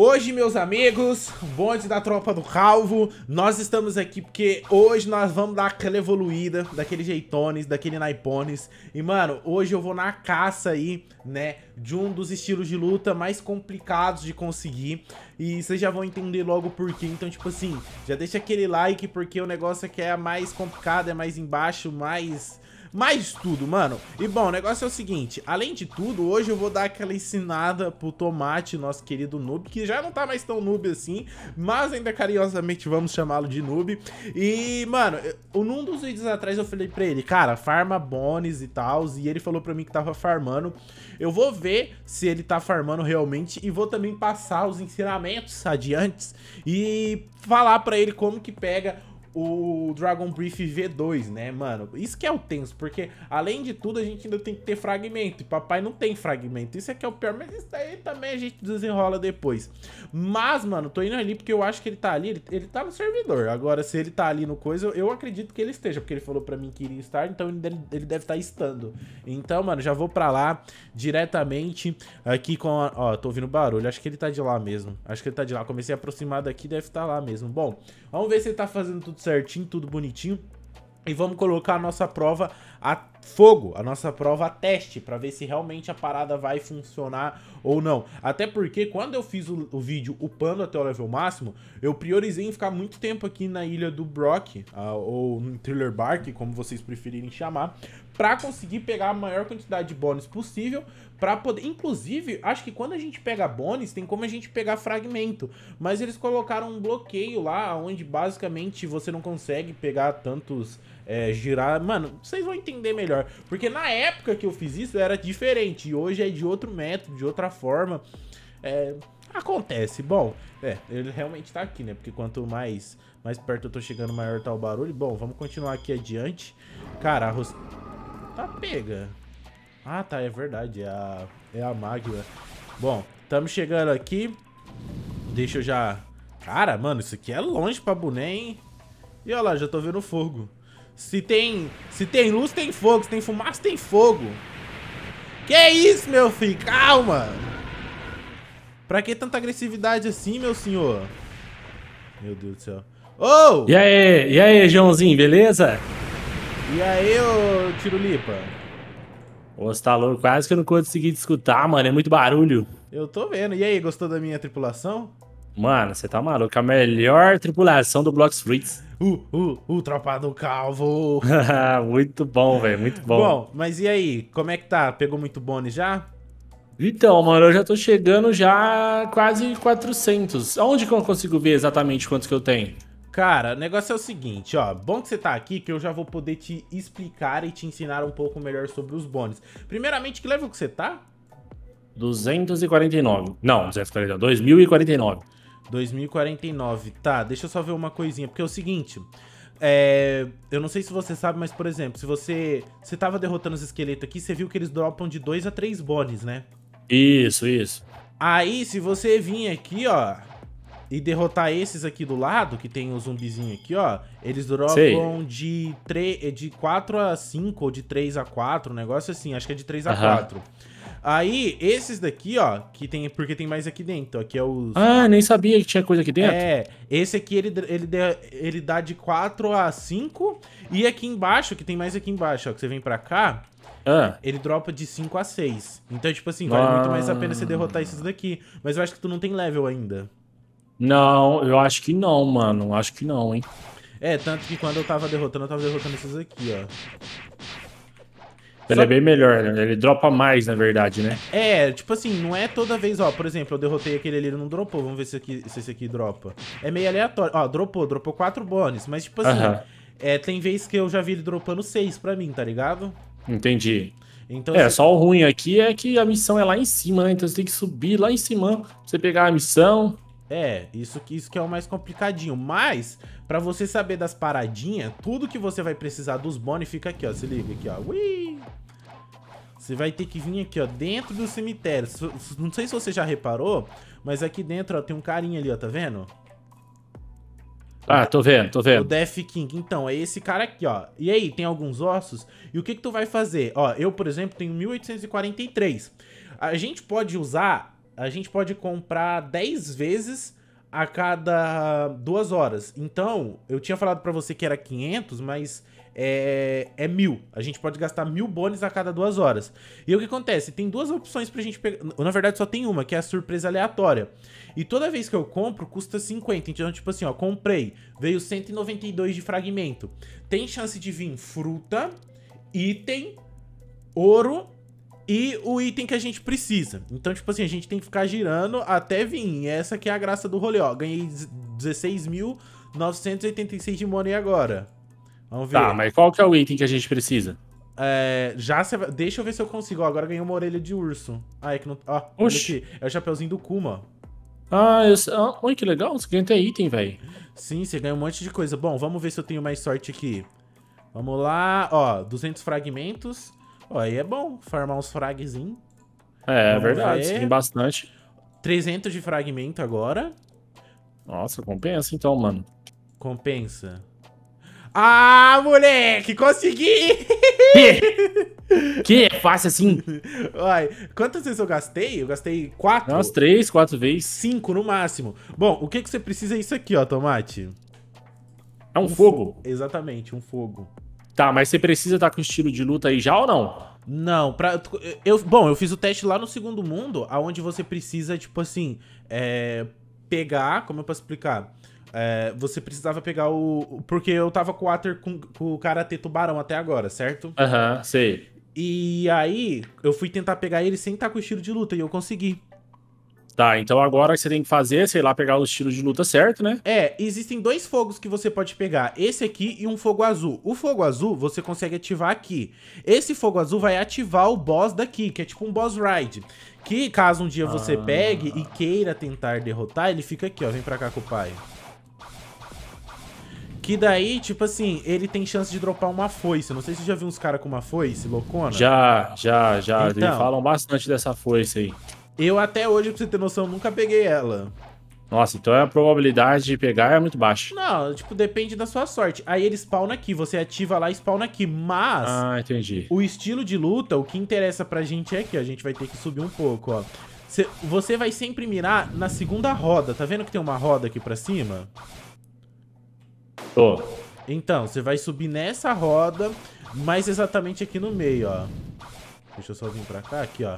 Hoje, meus amigos, bonde da tropa do Calvo, nós estamos aqui porque hoje nós vamos dar aquela evoluída, daquele jeitones, daquele naipones. E, mano, hoje eu vou na caça aí, né, de um dos estilos de luta mais complicados de conseguir. E vocês já vão entender logo por quê. Então, tipo assim, já deixa aquele like porque o negócio aqui é, é mais complicado, é mais embaixo, mais mais tudo, mano. E bom, o negócio é o seguinte, além de tudo, hoje eu vou dar aquela ensinada pro Tomate, nosso querido noob, que já não tá mais tão noob assim, mas ainda carinhosamente vamos chamá-lo de noob. E, mano, num dos vídeos atrás eu falei pra ele, cara, farma bones e tal, e ele falou pra mim que tava farmando. Eu vou ver se ele tá farmando realmente e vou também passar os ensinamentos adiantes e falar pra ele como que pega o Dragon Brief V2, né, mano? Isso que é o tenso, porque além de tudo a gente ainda tem que ter fragmento, e papai não tem fragmento. Isso é que é o pior, mas isso daí também a gente desenrola depois. Mas, mano, tô indo ali porque eu acho que ele tá ali, ele, ele tá no servidor. Agora, se ele tá ali no coisa, eu, eu acredito que ele esteja, porque ele falou pra mim que iria estar, então ele, deve, ele deve estar tá estando. Então, mano, já vou pra lá diretamente aqui com a... Ó, tô ouvindo barulho, acho que ele tá de lá mesmo. Acho que ele tá de lá, comecei a aproximar daqui, deve estar tá lá mesmo. Bom, vamos ver se ele tá fazendo tudo tudo certinho, tudo bonitinho. E vamos colocar a nossa prova a fogo, a nossa prova teste, para ver se realmente a parada vai funcionar ou não. Até porque quando eu fiz o, o vídeo upando até o level máximo, eu priorizei em ficar muito tempo aqui na ilha do Brock, uh, ou no Thriller Bark, como vocês preferirem chamar, para conseguir pegar a maior quantidade de bônus possível, para poder, inclusive, acho que quando a gente pega bônus, tem como a gente pegar fragmento, mas eles colocaram um bloqueio lá onde basicamente você não consegue pegar tantos é, girar, mano, vocês vão entender melhor melhor. Porque na época que eu fiz isso era diferente. E hoje é de outro método, de outra forma. É, acontece. Bom, é, ele realmente tá aqui, né? Porque quanto mais, mais perto eu tô chegando, maior tá o barulho. Bom, vamos continuar aqui adiante. Cara, a Ros... Tá pega. Ah, tá, é verdade. É a, é a magia Bom, estamos chegando aqui. Deixa eu já... Cara, mano, isso aqui é longe pra boné, hein? E olha lá, já tô vendo fogo. Se tem, se tem luz, tem fogo. Se tem fumaça, tem fogo. Que isso, meu filho? Calma! Pra que tanta agressividade assim, meu senhor? Meu Deus do céu. Oh! E aí, e aí, Joãozinho, beleza? E aí, ô Tirulipa? Ô, você tá louco? Quase que eu não consegui te escutar, mano. É muito barulho. Eu tô vendo. E aí, gostou da minha tripulação? Mano, você tá maluco. A melhor tripulação do Blox Fruits. Uh, uh, uh, tropa do calvo. muito bom, velho, muito bom. Bom, mas e aí? Como é que tá? Pegou muito bônus já? Então, mano, eu já tô chegando já quase 400. Onde que eu consigo ver exatamente quantos que eu tenho? Cara, o negócio é o seguinte, ó. Bom que você tá aqui, que eu já vou poder te explicar e te ensinar um pouco melhor sobre os bônus. Primeiramente, que level que você tá? 249. Não, 249. 2049. 2049. Tá, deixa eu só ver uma coisinha, porque é o seguinte. É, eu não sei se você sabe, mas por exemplo, se você. Você tava derrotando os esqueletos aqui, você viu que eles dropam de 2 a 3 bones, né? Isso, isso. Aí, se você vir aqui, ó, e derrotar esses aqui do lado, que tem o um zumbizinho aqui, ó, eles dropam de, 3, de 4 a 5 ou de 3 a 4, um negócio assim, acho que é de 3 a 4. Aí, esses daqui, ó, que tem. Porque tem mais aqui dentro. Aqui é os. Ah, nem sabia que tinha coisa aqui dentro. É, esse aqui ele, ele, ele dá de 4 a 5. E aqui embaixo, que tem mais aqui embaixo, ó, que você vem pra cá. Ah. Ele dropa de 5 a 6. Então, tipo assim, vale ah. muito mais a pena você derrotar esses daqui. Mas eu acho que tu não tem level ainda. Não, eu acho que não, mano. Acho que não, hein. É, tanto que quando eu tava derrotando, eu tava derrotando esses aqui, ó. Ele é bem melhor, né? Ele dropa mais, na verdade, né? É, tipo assim, não é toda vez, ó, por exemplo, eu derrotei aquele ali, ele não dropou, vamos ver se, aqui, se esse aqui dropa. É meio aleatório, ó, dropou, dropou quatro bônus, mas tipo assim, uh -huh. é, tem vez que eu já vi ele dropando seis pra mim, tá ligado? Entendi. Então, é, você... só o ruim aqui é que a missão é lá em cima, né? Então você tem que subir lá em cima pra você pegar a missão. É, isso que, isso que é o mais complicadinho. Mas, pra você saber das paradinhas, tudo que você vai precisar dos bônus fica aqui, ó. Se liga aqui, ó. Ui! Você vai ter que vir aqui, ó, dentro do cemitério. Não sei se você já reparou, mas aqui dentro, ó, tem um carinha ali, ó, tá vendo? Ah, tô vendo, tô vendo. O Death King. Então, é esse cara aqui, ó. E aí, tem alguns ossos? E o que que tu vai fazer? Ó, eu, por exemplo, tenho 1843. A gente pode usar a gente pode comprar 10 vezes a cada duas horas. Então, eu tinha falado para você que era 500, mas é, é mil. A gente pode gastar mil bônus a cada duas horas. E o que acontece? Tem duas opções pra gente pegar. Na verdade, só tem uma, que é a surpresa aleatória. E toda vez que eu compro, custa 50. Então, tipo assim, ó, comprei. Veio 192 de fragmento. Tem chance de vir fruta, item, ouro e o item que a gente precisa. Então, tipo assim, a gente tem que ficar girando até vir. Essa que é a graça do rolê, ó. Ganhei 16.986 de money agora. Vamos ver. Tá, mas qual que é o item que a gente precisa? É, já cê... Deixa eu ver se eu consigo. Ó, agora ganhei uma orelha de urso. Ah, é que não... Ó, Oxi. É o chapeuzinho do Kuma. Ah, eu... Ah, que legal. Você ganha até item, velho. Sim, você ganha um monte de coisa. Bom, vamos ver se eu tenho mais sorte aqui. Vamos lá. Ó, 200 fragmentos. Ó, aí é bom farmar uns fragzinhos. É, é verdade, ver. tem bastante. 300 de fragmento agora. Nossa, compensa então, mano. Compensa. Ah, moleque, consegui! Que? que é fácil assim? Uai, quantas vezes eu gastei? Eu gastei quatro? Umas três, quatro vezes. Cinco no máximo. Bom, o que, que você precisa é isso aqui, ó, Tomate. É um, um fogo. fogo. Exatamente, um fogo. Tá, mas você precisa estar tá com o estilo de luta aí já ou não? Não, pra, eu, bom, eu fiz o teste lá no segundo mundo, aonde você precisa, tipo assim, é, pegar, como eu posso explicar? É, você precisava pegar o. Porque eu tava com o Ater com, com o Karate Tubarão até agora, certo? Aham, uhum, sei. E aí, eu fui tentar pegar ele sem estar tá com o estilo de luta e eu consegui. Tá, então agora você tem que fazer, sei lá, pegar o estilo de luta certo, né? É, existem dois fogos que você pode pegar. Esse aqui e um fogo azul. O fogo azul você consegue ativar aqui. Esse fogo azul vai ativar o boss daqui, que é tipo um boss ride. Que caso um dia você ah. pegue e queira tentar derrotar, ele fica aqui, ó. Vem pra cá com o pai. Que daí, tipo assim, ele tem chance de dropar uma foice. Não sei se você já viu uns caras com uma foice, loucona. Já, já, já. Então, Eles falam bastante dessa foice aí. Eu até hoje, pra você ter noção, nunca peguei ela. Nossa, então a probabilidade de pegar é muito baixa. Não, tipo, depende da sua sorte. Aí ele spawna aqui, você ativa lá e spawna aqui. Mas... Ah, entendi. O estilo de luta, o que interessa pra gente é aqui, ó. A gente vai ter que subir um pouco, ó. Cê, você vai sempre mirar na segunda roda. Tá vendo que tem uma roda aqui pra cima? Tô. Então, você vai subir nessa roda, mais exatamente aqui no meio, ó. Deixa eu só vir pra cá, aqui, ó.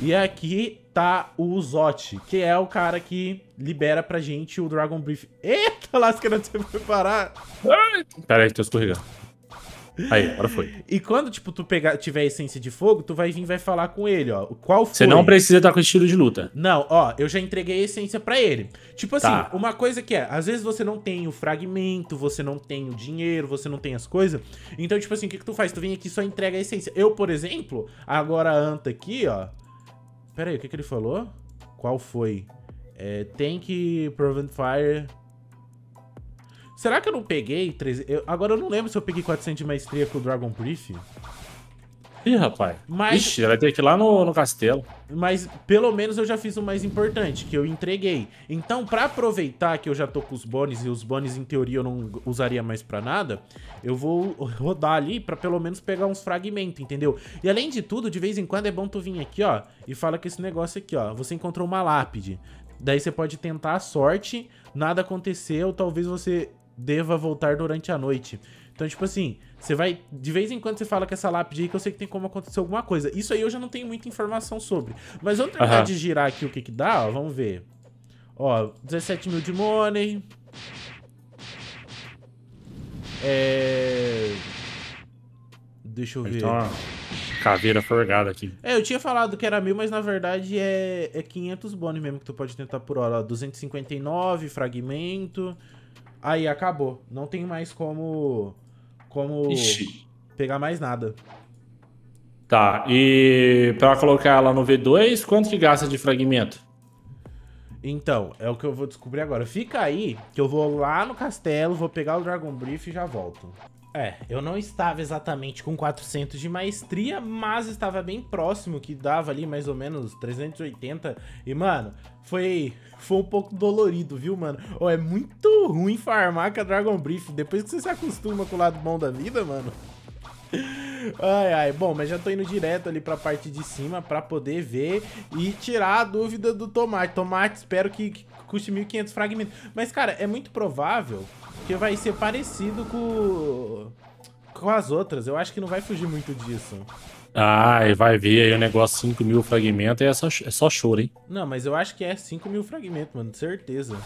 E aqui tá o Zot, que é o cara que libera pra gente o Dragon Brief. Eita, lasca, não sei preparar. Pera aí, tô escorregando. Aí, agora foi. E quando, tipo, tu pegar, tiver a essência de fogo, tu vai vir e vai falar com ele, ó. Qual foi? Você não precisa estar com estilo de luta. Não, ó, eu já entreguei a essência para ele. Tipo assim, tá. uma coisa que é, às vezes você não tem o fragmento, você não tem o dinheiro, você não tem as coisas. Então, tipo assim, o que, que tu faz? Tu vem aqui e só entrega a essência. Eu, por exemplo, agora a Anta aqui, ó. Pera aí, o que, que ele falou? Qual foi? É, tem que Prevent Fire Será que eu não peguei 300? Eu, agora eu não lembro se eu peguei 400 de maestria com o Dragon Brief. Ih, rapaz. Mas, Ixi, vai ter que ir lá no, no castelo. Mas pelo menos eu já fiz o mais importante, que eu entreguei. Então, pra aproveitar que eu já tô com os bônus, e os bônus em teoria eu não usaria mais pra nada, eu vou rodar ali pra pelo menos pegar uns fragmentos, entendeu? E além de tudo, de vez em quando é bom tu vir aqui, ó, e fala que esse negócio aqui, ó, você encontrou uma lápide. Daí você pode tentar a sorte, nada aconteceu, talvez você deva voltar durante a noite. Então, tipo assim, você vai. De vez em quando você fala com essa lápide aí que eu sei que tem como acontecer alguma coisa. Isso aí eu já não tenho muita informação sobre. Mas vamos tentar de girar aqui o que que dá, ó. Vamos ver. Ó, 17 mil de money. É. Deixa eu ver. Então, uma caveira forgada aqui. É, eu tinha falado que era mil, mas na verdade é, é 500 bônus mesmo que tu pode tentar por hora. Ó, 259, fragmento. Aí acabou. Não tem mais como como Ixi. pegar mais nada. Tá. E para colocar ela no V2, quanto que gasta de fragmento? Então, é o que eu vou descobrir agora. Fica aí que eu vou lá no castelo, vou pegar o Dragon Brief e já volto. É, eu não estava exatamente com 400 de maestria, mas estava bem próximo, que dava ali mais ou menos 380. E, mano, foi, foi um pouco dolorido, viu, mano? Oh, é muito ruim farmar com a Dragon Brief, depois que você se acostuma com o lado bom da vida, mano. Ai, ai, bom, mas já tô indo direto ali pra parte de cima pra poder ver e tirar a dúvida do Tomate. Tomate, espero que, que custe 1.500 fragmentos. Mas, cara, é muito provável que vai ser parecido com, com as outras. Eu acho que não vai fugir muito disso. Ah, e vai ver aí o negócio 5 mil fragmentos é só, é só choro, hein? Não, mas eu acho que é 5 mil fragmentos, mano, certeza.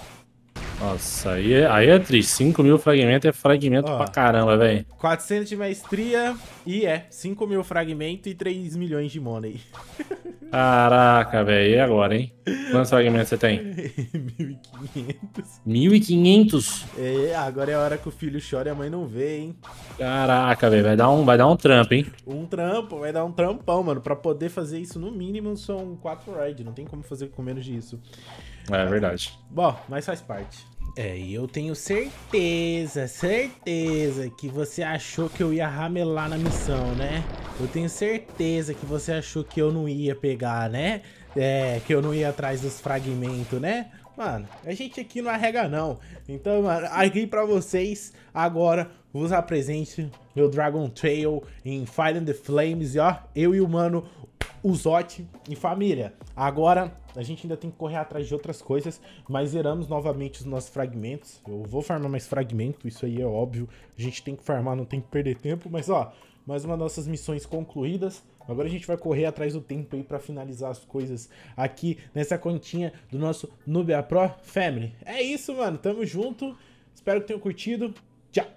Nossa, aí é, aí é triste. 5 mil fragmentos é fragmento Ó, pra caramba, velho. 400 de maestria e é 5 mil fragmentos e 3 milhões de money. Caraca, velho. E agora, hein? Quantos fragmentos você tem? 1500. 1500? É, agora é a hora que o filho chora e a mãe não vê, hein? Caraca, velho. Vai, dar um, vai dar um trampo, hein? Um trampo, vai dar um trampão, mano. Pra poder fazer isso, no mínimo, são quatro rides. Não tem como fazer com menos disso. É verdade. Bom, mas faz parte. É, e eu tenho certeza, certeza que você achou que eu ia ramelar na missão, né? Eu tenho certeza que você achou que eu não ia pegar, né? É, que eu não ia atrás dos fragmentos, né? Mano, a gente aqui não arrega não. Então, mano, aqui pra vocês, agora, vos apresento meu Dragon Trail em Fire and the Flames. E ó, eu e o mano, o Zot e família. Agora, a gente ainda tem que correr atrás de outras coisas, mas zeramos novamente os nossos fragmentos. Eu vou farmar mais fragmento, isso aí é óbvio. A gente tem que farmar, não tem que perder tempo, mas ó mais uma das nossas missões concluídas. Agora a gente vai correr atrás do tempo aí para finalizar as coisas aqui nessa continha do nosso Nubia Pro Family. É isso, mano. Tamo junto. Espero que tenham curtido. Tchau!